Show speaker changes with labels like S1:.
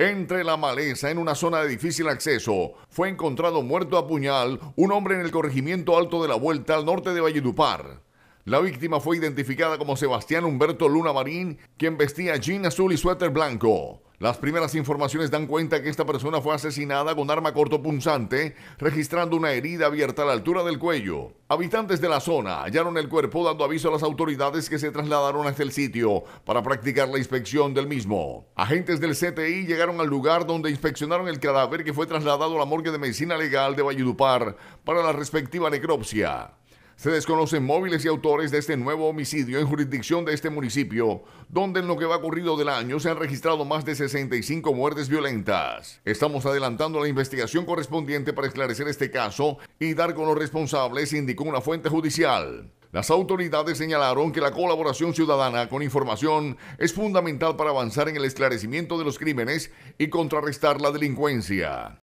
S1: Entre la maleza, en una zona de difícil acceso, fue encontrado muerto a puñal un hombre en el corregimiento alto de la Vuelta al norte de Valledupar. La víctima fue identificada como Sebastián Humberto Luna Marín, quien vestía jean azul y suéter blanco. Las primeras informaciones dan cuenta que esta persona fue asesinada con arma cortopunzante, registrando una herida abierta a la altura del cuello. Habitantes de la zona hallaron el cuerpo dando aviso a las autoridades que se trasladaron hasta el sitio para practicar la inspección del mismo. Agentes del CTI llegaron al lugar donde inspeccionaron el cadáver que fue trasladado a la morgue de medicina legal de Valledupar para la respectiva necropsia. Se desconocen móviles y autores de este nuevo homicidio en jurisdicción de este municipio, donde en lo que va ocurrido del año se han registrado más de 65 muertes violentas. Estamos adelantando la investigación correspondiente para esclarecer este caso y dar con los responsables, indicó una fuente judicial. Las autoridades señalaron que la colaboración ciudadana con información es fundamental para avanzar en el esclarecimiento de los crímenes y contrarrestar la delincuencia.